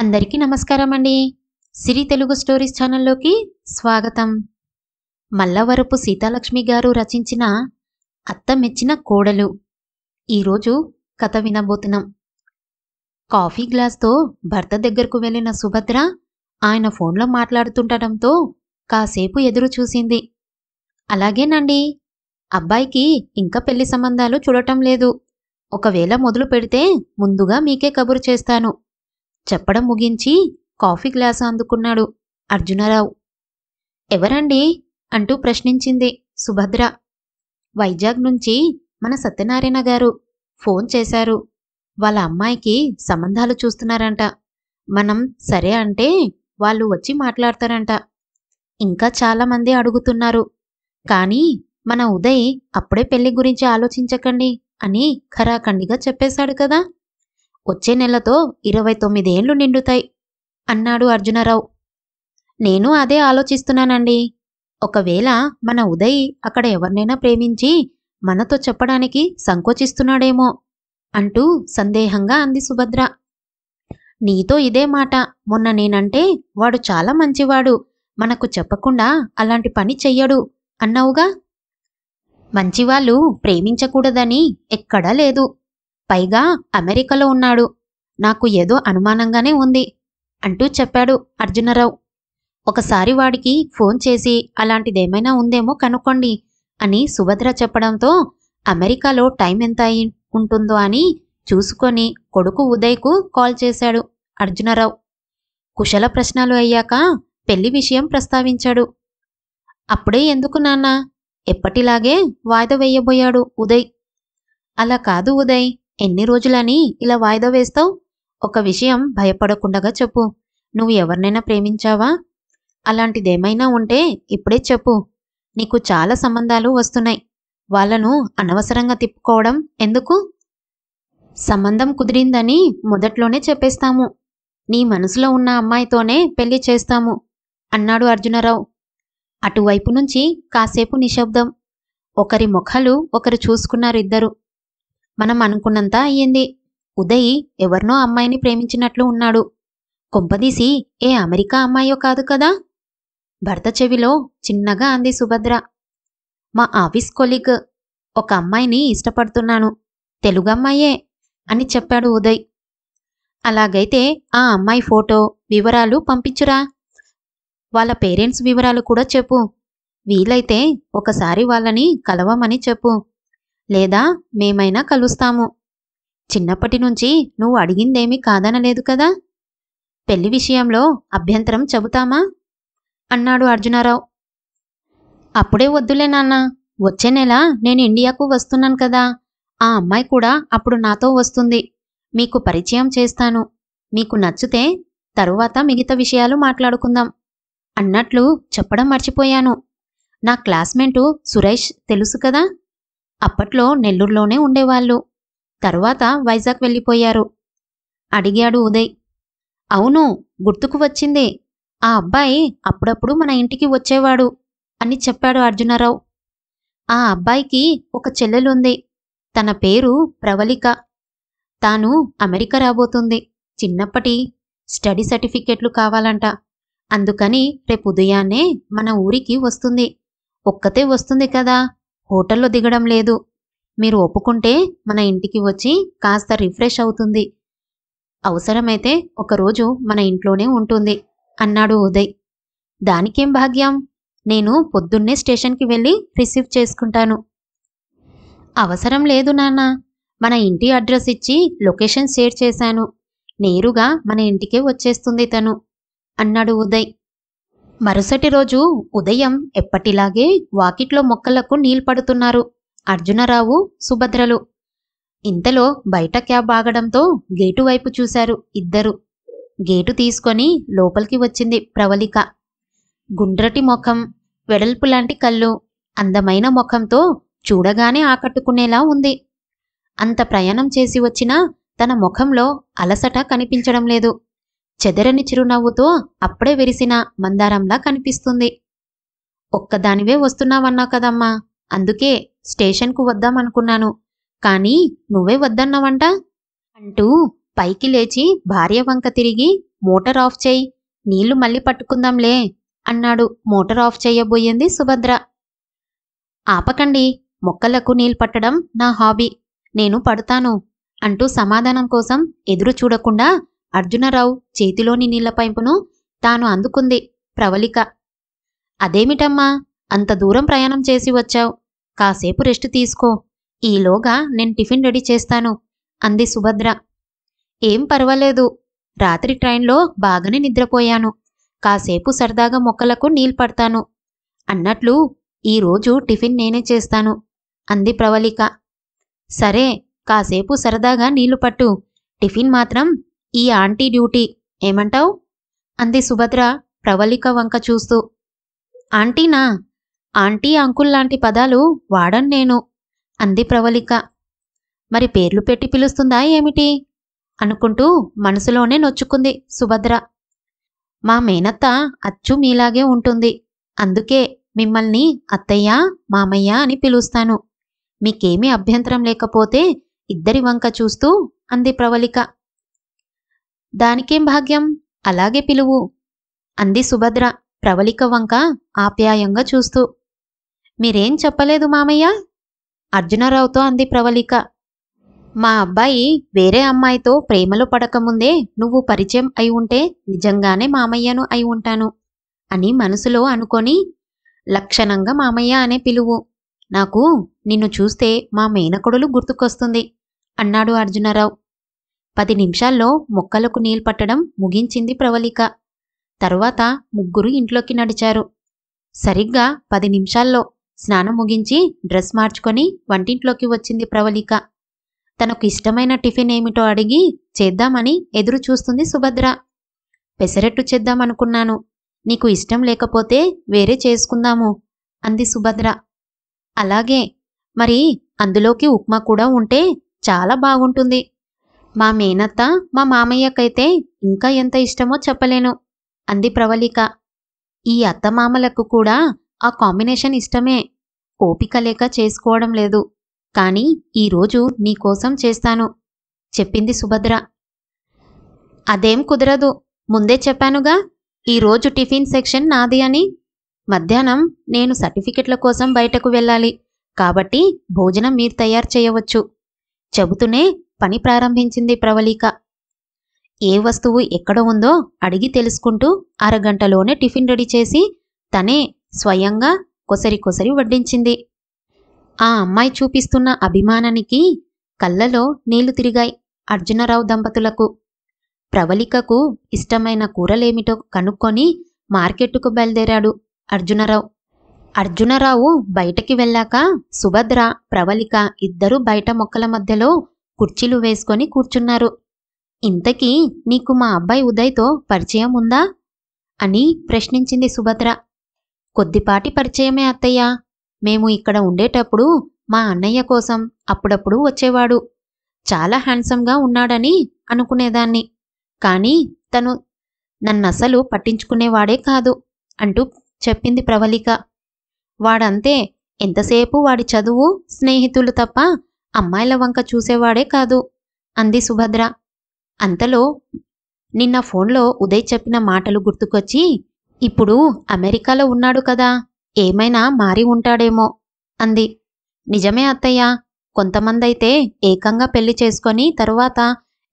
అందరికీ నమస్కారం అండి సిరి తెలుగు స్టోరీస్ ఛానల్లోకి స్వాగతం మల్లవరపు సీతాలక్ష్మి గారు రచించిన అత్త మెచ్చిన కోడలు ఈరోజు కథ వినబోతున్నాం కాఫీ గ్లాస్తో భర్త దగ్గరకు వెళ్ళిన సుభద్ర ఆయన ఫోన్లో మాట్లాడుతుండటంతో కాసేపు ఎదురు చూసింది అలాగేనండి అబ్బాయికి ఇంకా పెళ్లి సంబంధాలు చూడటం లేదు ఒకవేళ మొదలు పెడితే ముందుగా మీకే కబురు చేస్తాను చెప్పడం ముగించి కాఫీ గ్లాస్ అందుకున్నాడు అర్జునరావు ఎవరండి అంటూ ప్రశ్నించింది సుభద్ర వైజాగ్ నుంచి మన సత్యనారాయణ గారు ఫోన్ చేశారు వాళ్ళ అమ్మాయికి సంబంధాలు చూస్తున్నారంట మనం సరే అంటే వాళ్ళు వచ్చి మాట్లాడతారంట ఇంకా చాలామంది అడుగుతున్నారు కానీ మన ఉదయ్ అప్పుడే పెళ్లి గురించి ఆలోచించకండి అని ఖరాఖండిగా చెప్పేశాడు కదా వచ్చే నెలతో ఇరవై తొమ్మిదేళ్లు నిండుతాయి అన్నాడు అర్జునరావు నేను అదే ఆలోచిస్తున్నానండి ఒకవేళ మన ఉదయ్ అక్కడ ఎవరినైనా ప్రేమించి మనతో చెప్పడానికి సంకోచిస్తున్నాడేమో అంటూ సందేహంగా అంది సుభద్ర నీతో ఇదే మాట మొన్న నేనంటే వాడు చాలా మంచివాడు మనకు చెప్పకుండా అలాంటి పని చెయ్యడు అన్నావుగా మంచివాళ్ళు ప్రేమించకూడదని ఎక్కడా లేదు పైగా అమెరికాలో ఉన్నాడు నాకు ఏదో అనుమానంగానే ఉంది అంటూ చెప్పాడు అర్జునరావు ఒకసారి వాడికి ఫోన్ చేసి అలాంటిదేమైనా ఉందేమో కనుక్కోండి అని సుభద్ర చెప్పడంతో అమెరికాలో టైం ఎంత అయి ఉంటుందో అని చూసుకొని కొడుకు ఉదయ్కు కాల్ చేశాడు అర్జునరావు కుశల ప్రశ్నలు అయ్యాక పెళ్లి విషయం ప్రస్తావించాడు అప్పుడే ఎందుకు నాన్న ఎప్పటిలాగే వాయిదా వేయబోయాడు ఉదయ్ అలా కాదు ఉదయ్ ఎన్ని రోజులని ఇలా వాయిదా వేస్తావు ఒక విషయం భయపడకుండగా చెప్పు నువ్వు ఎవరినైనా ప్రేమించావా అలాంటిదేమైనా ఉంటే ఇప్పుడే చెప్పు నీకు చాలా సంబంధాలు వస్తున్నాయి వాళ్లను అనవసరంగా తిప్పుకోవడం ఎందుకు సంబంధం కుదిరిందని మొదట్లోనే చెప్పేస్తాము నీ మనసులో ఉన్న అమ్మాయితోనే పెళ్లి చేస్తాము అన్నాడు అర్జునరావు అటువైపు నుంచి కాసేపు నిశ్శబ్దం ఒకరి ముఖాలు ఒకరు చూసుకున్నారు ఇద్దరు మనం అనుకున్నంత అయ్యింది ఉదయ్ ఎవరినో అమ్మాయిని ప్రేమించినట్లు ఉన్నాడు కొంపదీసి ఏ అమెరికా అమ్మాయో కాదు కదా భర్త చెవిలో చిన్నగా అంది సుభద్ర మా ఆఫీస్ కొలీగ్ ఒక అమ్మాయిని ఇష్టపడుతున్నాను తెలుగు అమ్మాయే అని చెప్పాడు ఉదయ్ అలాగైతే ఆ అమ్మాయి ఫోటో వివరాలు పంపించురా వాళ్ళ పేరెంట్స్ వివరాలు కూడా చెప్పు వీలైతే ఒకసారి వాళ్ళని కలవమని చెప్పు లేదా మేమైనా కలుస్తాము చిన్నప్పటి నుంచి నువ్వు అడిగిందేమీ కాదనలేదు కదా పెళ్లి విషయంలో అభ్యంతరం చెబుతామా అన్నాడు అర్జునారావు అప్పుడే వద్దులే నాన్న వచ్చే నెల నేను ఇండియాకు వస్తున్నాను కదా ఆ అమ్మాయి కూడా అప్పుడు నాతో వస్తుంది మీకు పరిచయం చేస్తాను మీకు నచ్చితే తరువాత మిగతా విషయాలు మాట్లాడుకుందాం అన్నట్లు చెప్పడం మర్చిపోయాను నా క్లాస్మేటు సురేష్ తెలుసు కదా అప్పట్లో నెల్లూరులోనే ఉండేవాళ్ళు తరువాత వైజాగ్ వెళ్ళిపోయారు అడిగాడు ఉదయ్ అవును గుర్తుకు వచ్చింది ఆ అబ్బాయి అప్పుడప్పుడు మన ఇంటికి వచ్చేవాడు అని చెప్పాడు అర్జునరావు ఆ అబ్బాయికి ఒక చెల్లెలుంది తన పేరు ప్రవళిక తాను అమెరికా రాబోతుంది చిన్నప్పటి స్టడీ సర్టిఫికెట్లు కావాలంట అందుకని రేపు ఉదయాన్నే మన ఊరికి వస్తుంది ఒక్కతే వస్తుంది కదా హోటల్లో దిగడం లేదు మీరు ఒప్పుకుంటే మన ఇంటికి వచ్చి కాస్త రిఫ్రెష్ అవుతుంది అవసరమైతే ఒకరోజు మన ఇంట్లోనే ఉంటుంది అన్నాడు ఉదయ్ దానికేం భాగ్యం నేను పొద్దున్నే స్టేషన్కి వెళ్ళి రిసీవ్ చేసుకుంటాను అవసరం లేదు నాన్న మన ఇంటి అడ్రస్ ఇచ్చి లొకేషన్ షేర్ చేశాను నేరుగా మన ఇంటికే వచ్చేస్తుంది తను అన్నాడు ఉదయ్ మరుసటి రోజు ఉదయం ఎప్పటిలాగే వాకిట్లో మొక్కలకు నీళ్ళు పడుతున్నారు అర్జునరావు సుభద్రలు ఇంతలో బయట క్యాబ్ ఆగడంతో గేటు వైపు చూశారు ఇద్దరు గేటు తీసుకొని లోపలికి వచ్చింది ప్రవళిక గుండ్రటి ముఖం వెడల్పు లాంటి కళ్ళు అందమైన ముఖంతో చూడగానే ఆకట్టుకునేలా ఉంది అంత ప్రయాణం చేసి వచ్చినా తన ముఖంలో అలసట కనిపించడం లేదు చెదరని చిరునవ్వుతో అప్పుడే విరిసిన మందారంలా కనిపిస్తుంది ఒక్కదానివే వస్తున్నావన్నావు కదమ్మా అందుకే స్టేషన్కు వద్దామనుకున్నాను కానీ నువ్వే వద్దన్నావంట అంటూ పైకి లేచి భార్య వంక తిరిగి మోటార్ ఆఫ్ చేయి నీళ్లు మళ్ళీ పట్టుకుందాంలే అన్నాడు మోటార్ ఆఫ్ చేయబోయింది సుభద్ర ఆపకండి మొక్కలకు నీళ్ళు పట్టడం నా హాబీ నేను పడతాను అంటూ సమాధానం కోసం ఎదురు చూడకుండా అర్జునరావు చేతిలోని నీళ్ల పైపును తాను అందుకుంది ప్రవళిక అదేమిటమ్మా అంత దూరం ప్రయాణం చేసి వచ్చావు కాసేపు రెస్ట్ తీసుకో ఈలోగా నేను టిఫిన్ రెడీ చేస్తాను అంది సుభద్ర ఏం పర్వాలేదు రాత్రి ట్రైన్లో బాగానే నిద్రపోయాను కాసేపు సరదాగా మొక్కలకు నీళ్ళు పడతాను అన్నట్లు ఈరోజు టిఫిన్ నేనే చేస్తాను అంది ప్రవళిక సరే కాసేపు సరదాగా నీళ్లు పట్టు టిఫిన్ మాత్రం ఈ ఆంటీ డ్యూటీ ఏమంటావు అంది సుభద్ర ప్రవళిక వంక చూస్తూ ఆంటీనా ఆంటీ అంకుల్ లాంటి పదాలు వాడను నేను అంది ప్రవళిక మరి పేర్లు పెట్టి పిలుస్తుందా ఏమిటి అనుకుంటూ మనసులోనే నొచ్చుకుంది సుభద్ర మా మేనత్త అచ్చు మీలాగే ఉంటుంది అందుకే మిమ్మల్ని అత్తయ్య మామయ్యా అని పిలుస్తాను మీకేమీ అభ్యంతరం లేకపోతే ఇద్దరి వంక చూస్తూ అంది ప్రవళిక దానికేం భాగ్యం అలాగే పిలువు అంది సుభద్ర ప్రవళిక వంక ఆప్యాయంగా చూస్తూ మీరేం చెప్పలేదు మామయ్య అర్జునరావుతో అంది ప్రవళిక మా అబ్బాయి వేరే అమ్మాయితో ప్రేమలో పడకముందే నువ్వు పరిచయం అయి ఉంటే నిజంగానే మామయ్యను అయి ఉంటాను అని మనసులో అనుకొని లక్షణంగా మామయ్య అనే పిలువు నాకు నిన్ను చూస్తే మా మేనకొడులు గుర్తుకొస్తుంది అన్నాడు అర్జునరావు పది నిమిషాల్లో మొక్కలకు నీళ్లు పట్టడం ముగించింది ప్రవళిక తరువాత ముగ్గురు ఇంట్లోకి నడిచారు సరిగ్గా పది నిమిషాల్లో స్నానం ముగించి డ్రెస్ మార్చుకొని వంటింట్లోకి వచ్చింది ప్రవళిక తనకు ఇష్టమైన టిఫిన్ ఏమిటో అడిగి చేద్దామని ఎదురు చూస్తుంది సుభద్ర పెసరెట్టు చేద్దామనుకున్నాను నీకు ఇష్టం లేకపోతే వేరే చేసుకుందాము అంది సుభద్ర అలాగే మరి అందులోకి ఉప్మా కూడా ఉంటే చాలా బాగుంటుంది మా మేనత్త మా మామయ్యకైతే ఇంకా ఎంత ఇష్టమో చెప్పలేను అంది ప్రవళిక ఈ అత్తమామలకు కూడా ఆ కాంబినేషన్ ఇష్టమే ఓపిక లేక చేసుకోవడం లేదు కానీ ఈరోజు నీకోసం చేస్తాను చెప్పింది సుభద్ర అదేం కుదరదు ముందే చెప్పానుగా ఈరోజు టిఫిన్ సెక్షన్ నాది అని మధ్యాహ్నం నేను సర్టిఫికెట్ల కోసం బయటకు వెళ్ళాలి కాబట్టి భోజనం మీరు తయారు చేయవచ్చు చెబుతూనే పని ప్రారంభించింది ప్రవళిక ఏ వస్తువు ఎక్కడ ఉందో అడిగి తెలుసుకుంటూ అరగంటలోనే టిఫిన్ రెడీ చేసి తనే స్వయంగా కొసరి కొసరి వడ్డించింది ఆ అమ్మాయి చూపిస్తున్న అభిమానానికి కళ్ళలో నీళ్లు తిరిగాయి అర్జునరావు దంపతులకు ప్రవళికకు ఇష్టమైన కూరలేమిటో కనుక్కొని మార్కెట్టుకు బయలుదేరాడు అర్జునరావు అర్జునరావు బయటకి వెళ్ళాక సుభద్ర ప్రవళిక ఇద్దరూ బయట మొక్కల మధ్యలో కుర్చీలు వేసుకొని కూర్చున్నారు ఇంతకీ నీకు మా అబ్బాయి ఉదయ్తో పరిచయం ఉందా అని ప్రశ్నించింది సుభద్ర కొద్దిపాటి పరిచయమే అత్తయ్య మేము ఇక్కడ ఉండేటప్పుడు మా అన్నయ్య కోసం అప్పుడప్పుడు వచ్చేవాడు చాలా హ్యాండ్సమ్గా ఉన్నాడని అనుకునేదాన్ని కానీ తను నన్నసలు పట్టించుకునేవాడే కాదు అంటూ చెప్పింది ప్రవళిక వాడంతే ఎంతసేపు వాడి చదువు స్నేహితులు తప్ప అమ్మాయిల వంక చూసేవాడే కాదు అంది సుభద్ర అంతలో నిన్న ఫోన్లో ఉదయ్ చెప్పిన మాటలు గుర్తుకొచ్చి ఇప్పుడు అమెరికాలో ఉన్నాడు కదా ఏమైనా మారి ఉంటాడేమో అంది నిజమే అత్తయ్య కొంతమందైతే ఏకంగా పెళ్లి చేసుకొని తరువాత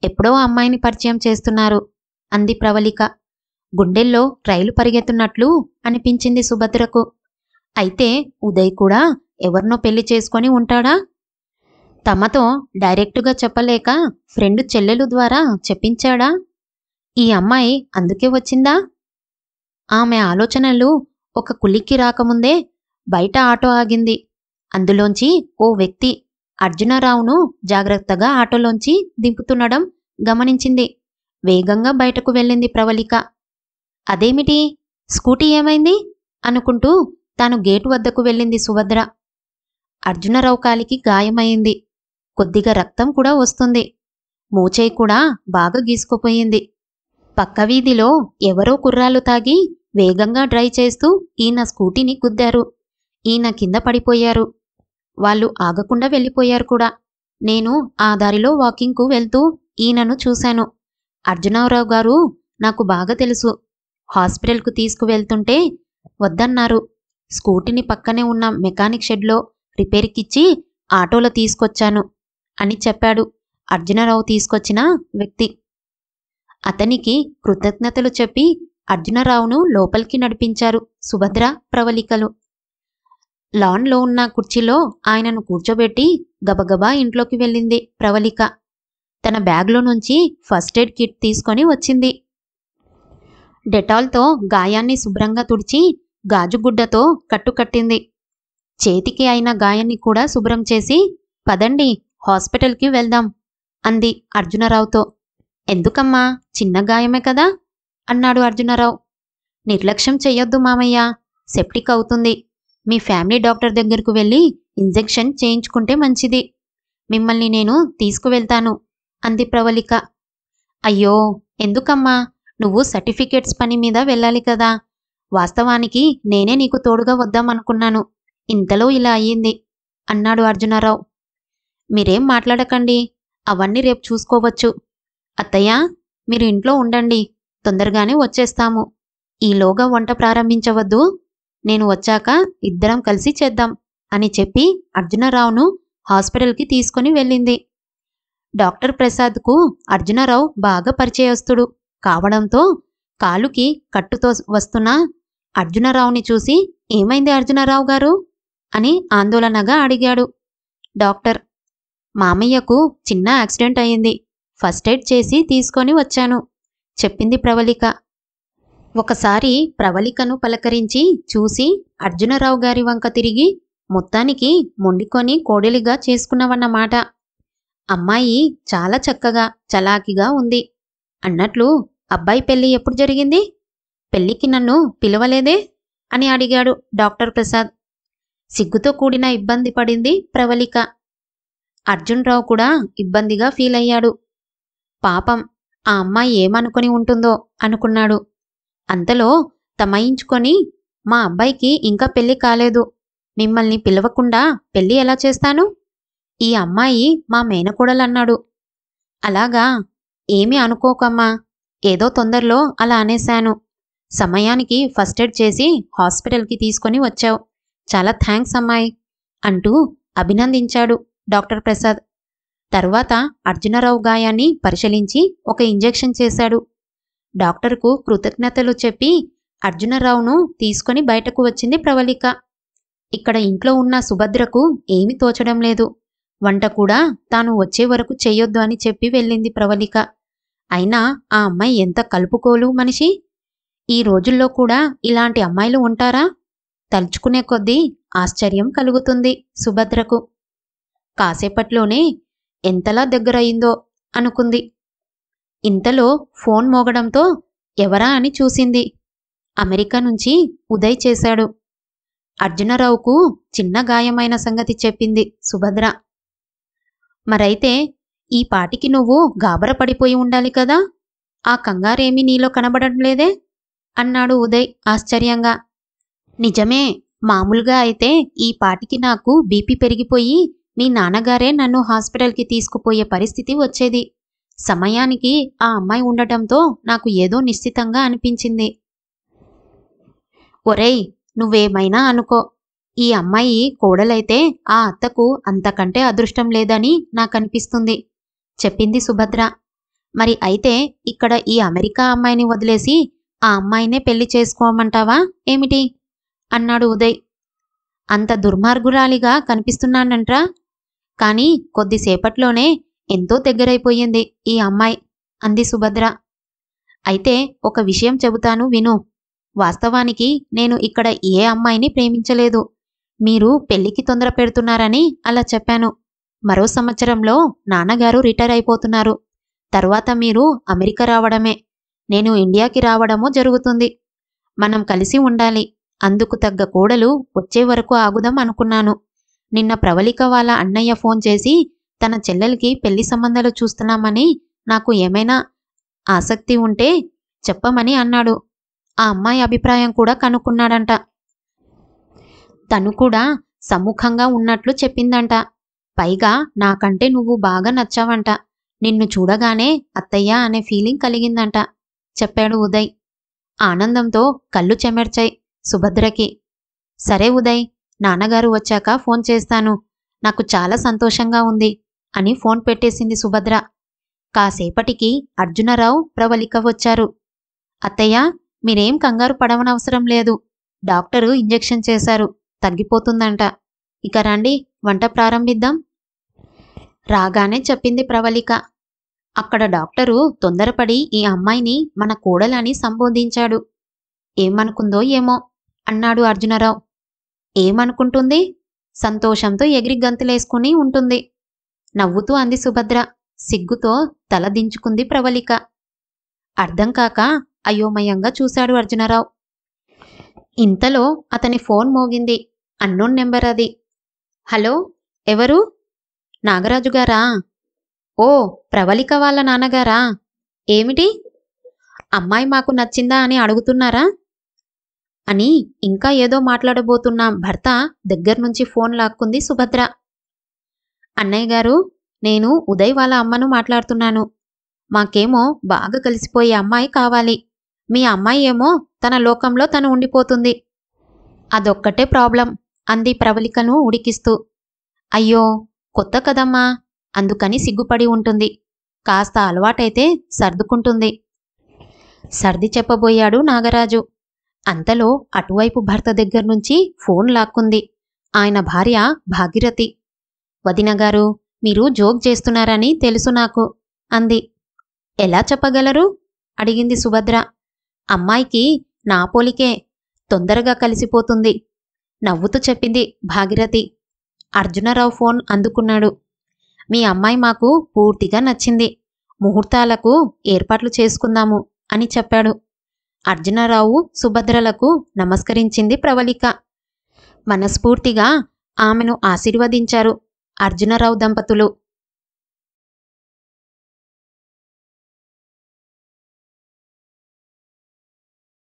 ఎప్పుడో అమ్మాయిని పరిచయం చేస్తున్నారు అంది ప్రవళిక గుండెల్లో రైలు పరిగెత్తున్నట్లు అనిపించింది సుభద్రకు అయితే ఉదయ్ కూడా ఎవరినో పెళ్లి చేసుకొని ఉంటాడా తమతో డైరెక్టుగా చెప్పలేక ఫ్రెండ్ చెల్లెలు ద్వారా చెప్పించాడా ఈ అమ్మాయి అందుకే వచ్చిందా ఆమె ఆలోచనలు ఒక కులిక్కి రాకముందే బయట ఆటో ఆగింది అందులోంచి ఓ వ్యక్తి అర్జునరావును జాగ్రత్తగా ఆటోలోంచి దింపుతుండడం గమనించింది వేగంగా బయటకు వెళ్ళింది ప్రవళిక అదేమిటి స్కూటీ ఏమైంది అనుకుంటూ తాను గేటు వద్దకు వెళ్ళింది సుభద్ర అర్జునరావు కాలికి గాయమైంది కొద్దిగా రక్తం కూడా వస్తుంది మూచై కూడా బాగా గీసుకుపోయింది పక్క వీధిలో ఎవరో కుర్రాలు తాగి వేగంగా డ్రైవ్ చేస్తూ ఈయన స్కూటీని గుద్దారు ఈయన కింద పడిపోయారు వాళ్ళు ఆగకుండా వెళ్ళిపోయారు కూడా నేను ఆ దారిలో వాకింగ్కు వెళ్తూ ఈయనను చూశాను అర్జునారావు గారు నాకు బాగా తెలుసు హాస్పిటల్కు తీసుకువెళ్తుంటే వద్దన్నారు స్కూటీని పక్కనే ఉన్న మెకానిక్ షెడ్లో రిపేర్కిచ్చి ఆటోలో తీసుకొచ్చాను అని చెప్పాడు అర్జునరావు తీసుకొచ్చిన వ్యక్తి అతనికి కృతజ్ఞతలు చెప్పి అర్జునరావును లోపలికి నడిపించారు సుభద్ర ప్రవళికలు లాన్లో ఉన్న కుర్చీలో ఆయనను కూర్చోబెట్టి గబగబా ఇంట్లోకి వెళ్ళింది ప్రవళిక తన బ్యాగ్లో నుంచి ఫస్ట్ ఎయిడ్ కిట్ తీసుకొని వచ్చింది డెటాల్తో గాయాన్ని శుభ్రంగా తుడిచి గాజుగుడ్డతో కట్టుకట్టింది చేతికి అయిన గాయాన్ని కూడా శుభ్రం చేసి పదండి హాస్పిటల్కి వెళ్దాం అంది అర్జునరావుతో ఎందుకమ్మా చిన్న గాయమే కదా అన్నాడు అర్జునరావు నిర్లక్ష్యం చెయ్యొద్దు మామయ్య సెప్టిక్ అవుతుంది మీ ఫ్యామిలీ డాక్టర్ దగ్గరకు వెళ్ళి ఇంజెక్షన్ చేయించుకుంటే మంచిది మిమ్మల్ని నేను తీసుకువెళ్తాను అంది ప్రవళిక అయ్యో ఎందుకమ్మా నువ్వు సర్టిఫికేట్స్ పని మీద వెళ్ళాలి కదా వాస్తవానికి నేనే నీకు తోడుగా వద్దామనుకున్నాను ఇంతలో ఇలా అయ్యింది అన్నాడు అర్జునరావు మీరేం మాట్లాడకండి అవన్నీ రేపు చూసుకోవచ్చు అత్తయ్య మీరు ఇంట్లో ఉండండి తొందరగానే వచ్చేస్తాము ఈలోగా వంట ప్రారంభించవద్దు నేను వచ్చాక ఇద్దరం కలిసి చేద్దాం అని చెప్పి అర్జునరావును హాస్పిటల్కి తీసుకుని వెళ్ళింది డాక్టర్ ప్రసాద్కు అర్జునరావు బాగా పరిచయస్తుడు కావడంతో కాలుకి కట్టుతో వస్తున్న అర్జునరావుని చూసి ఏమైంది అర్జునరావు గారు అని ఆందోళనగా అడిగాడు డాక్టర్ మామయ్యకు చిన్న యాక్సిడెంట్ అయింది ఫస్ట్ ఎయిడ్ చేసి తీసుకొని వచ్చాను చెప్పింది ప్రవళిక ఒకసారి ప్రవళికను పలకరించి చూసి అర్జునరావు గారి వంక తిరిగి మొత్తానికి మొండికొని కోడలిగా చేసుకున్నవన్నమాట అమ్మాయి చాలా చక్కగా చలాకిగా ఉంది అన్నట్లు అబ్బాయి పెళ్లి ఎప్పుడు జరిగింది పెళ్లికి నన్ను పిలవలేదే అని అడిగాడు డాక్టర్ ప్రసాద్ సిగ్గుతో కూడిన ఇబ్బంది పడింది ప్రవళిక అర్జున్రావు కూడా ఇబ్బందిగా ఫీల్ అయ్యాడు పాపం ఆ అమ్మాయి ఏమనుకుని ఉంటుందో అనుకున్నాడు అంతలో తమయించుకొని మా అబ్బాయికి ఇంకా పెళ్లి కాలేదు మిమ్మల్ని పిలవకుండా పెళ్లి ఎలా చేస్తాను ఈ అమ్మాయి మా మేనకూడలన్నాడు అలాగా ఏమీ అనుకోకమ్మా ఏదో తొందరలో అలా అనేశాను సమయానికి ఫస్ట్ ఎయిడ్ చేసి హాస్పిటల్కి తీసుకొని వచ్చావు చాలా థ్యాంక్స్ అమ్మాయి అంటూ అభినందించాడు డాక్టర్ ప్రసాద్ తర్వాత అర్జునరావు గాయాన్ని పరిశీలించి ఒక ఇంజెక్షన్ చేశాడు డాక్టర్కు కృతజ్ఞతలు చెప్పి అర్జునరావును తీసుకొని బయటకు వచ్చింది ప్రవళిక ఇక్కడ ఇంట్లో ఉన్న సుభద్రకు ఏమీ తోచడం లేదు వంట కూడా తాను వచ్చే వరకు చెయ్యొద్దు అని చెప్పి వెళ్ళింది ప్రవళిక అయినా ఆ అమ్మాయి ఎంత కలుపుకోలు మనిషి ఈ రోజుల్లో కూడా ఇలాంటి అమ్మాయిలు ఉంటారా తలుచుకునే కొద్దీ ఆశ్చర్యం కలుగుతుంది సుభద్రకు కాసేపట్లోనే ఎంతలా దగ్గరయిందో అనుకుంది ఇంతలో ఫోన్ మోగడంతో ఎవరా అని చూసింది అమెరికా నుంచి ఉదయ్ చేశాడు అర్జునరావుకు చిన్న గాయమైన సంగతి చెప్పింది సుభద్ర మరైతే ఈ పాటికి నువ్వు గాబర పడిపోయి ఉండాలి కదా ఆ కంగారేమీ నీలో కనబడటం లేదే అన్నాడు ఉదయ్ ఆశ్చర్యంగా నిజమే మామూలుగా అయితే ఈ పాటికి నాకు బీపీ పెరిగిపోయి మీ నాన్నగారే నన్ను హాస్పిటల్కి తీసుకుపోయే పరిస్థితి వచ్చేది సమయానికి ఆ అమ్మాయి ఉండటంతో నాకు ఏదో నిశ్చితంగా అనిపించింది ఒరేయ్ నువ్వేమైనా అనుకో ఈ అమ్మాయి కోడలైతే ఆ అత్తకు అంతకంటే అదృష్టం లేదని నాకనిపిస్తుంది చెప్పింది సుభద్ర మరి అయితే ఇక్కడ ఈ అమెరికా అమ్మాయిని వదిలేసి ఆ అమ్మాయినే పెళ్లి చేసుకోమంటావా ఏమిటి అన్నాడు ఉదయ్ అంత దుర్మార్గురాలిగా కనిపిస్తున్నానంట్రా కానీ కొద్దిసేపట్లోనే ఎంతో దగ్గరైపోయింది ఈ అమ్మాయి అంది సుభద్ర అయితే ఒక విషయం చెబుతాను విను వాస్తవానికి నేను ఇక్కడ ఏ అమ్మాయిని ప్రేమించలేదు మీరు పెళ్లికి తొందర పెడుతున్నారని అలా చెప్పాను మరో సంవత్సరంలో నాన్నగారు రిటైర్ అయిపోతున్నారు తర్వాత మీరు అమెరికా రావడమే నేను ఇండియాకి రావడము జరుగుతుంది మనం కలిసి ఉండాలి అందుకు తగ్గ కోడలు వచ్చే వరకు ఆగుదాం అనుకున్నాను నిన్న ప్రవళిక వాళ్ళ అన్నయ్య ఫోన్ చేసి తన చెల్లెలకి పెళ్లి సంబంధాలు చూస్తున్నామని నాకు ఏమైనా ఆసక్తి ఉంటే చెప్పమని అన్నాడు ఆ అమ్మాయి అభిప్రాయం కూడా కనుక్కున్నాడంట తను కూడా సముఖంగా ఉన్నట్లు చెప్పిందంట పైగా నాకంటే నువ్వు బాగా నచ్చావంట నిన్ను చూడగానే అత్తయ్య అనే ఫీలింగ్ కలిగిందంట చెప్పాడు ఉదయ్ ఆనందంతో కళ్ళు చెమెర్చాయి సుభద్రకి సరే ఉదయ్ నాన్నగారు వచ్చాక ఫోన్ చేస్తాను నాకు చాలా సంతోషంగా ఉంది అని ఫోన్ పెట్టేసింది సుభద్ర కాసేపటికి అర్జునరావు ప్రవలిక వచ్చారు అత్తయ్య మీరేం కంగారు పడవనవసరం లేదు డాక్టరు ఇంజెక్షన్ చేశారు తగ్గిపోతుందంట ఇక రండి వంట ప్రారంభిద్దాం రాగానే చెప్పింది ప్రవలిక అక్కడ డాక్టరు తొందరపడి ఈ అమ్మాయిని మన కోడలని సంబోధించాడు ఏమనుకుందో ఏమో అన్నాడు అర్జునరావు ఏమనుకుంటుంది సంతోషంతో ఎగిరి గంతులేసుకుని ఉంటుంది నవ్వుతూ అంది సుభద్ర సిగ్గుతో తల దించుకుంది ప్రవళిక అర్థం కాక అయోమయంగా చూశాడు అర్జునరావు ఇంతలో అతని ఫోన్ మోగింది అన్నోన్ నెంబర్ అది హలో ఎవరు నాగరాజు గారా ఓ ప్రవళిక వాళ్ళ నాన్నగారా ఏమిటి అమ్మాయి మాకు నచ్చిందా అని అడుగుతున్నారా అని ఇంకా ఏదో మాట్లాడబోతున్న భర్త దగ్గర నుంచి ఫోన్ లాక్కుంది సుభద్ర అన్నయ్య గారు నేను ఉదయ్ వాళ్ళ అమ్మను మాట్లాడుతున్నాను మాకేమో బాగా కలిసిపోయే అమ్మాయి కావాలి మీ అమ్మాయి ఏమో తన లోకంలో తను ఉండిపోతుంది అదొక్కటే ప్రాబ్లం అంది ప్రవళికను ఉడికిస్తూ అయ్యో కొత్త కదమ్మా అందుకని సిగ్గుపడి ఉంటుంది కాస్త అలవాటైతే సర్దుకుంటుంది సర్ది చెప్పబోయాడు నాగరాజు అంతలో అటువైపు భర్త దగ్గర నుంచి ఫోన్ లాక్కుంది ఆయన భార్య భాగీరథి వదినగారు మీరు జోక్ చేస్తున్నారని తెలుసు నాకు అంది ఎలా చెప్పగలరు అడిగింది సుభద్ర అమ్మాయికి నా పోలికే తొందరగా కలిసిపోతుంది నవ్వుతూ చెప్పింది భాగీరథి అర్జునరావు ఫోన్ అందుకున్నాడు మీ అమ్మాయి మాకు పూర్తిగా నచ్చింది ముహూర్తాలకు ఏర్పాట్లు చేసుకుందాము అని చెప్పాడు అర్జునరావు సుభద్రలకు నమస్కరించింది ప్రవళిక మనస్ఫూర్తిగా ఆమెను ఆశీర్వదించారు అర్జునరావు దంపతులు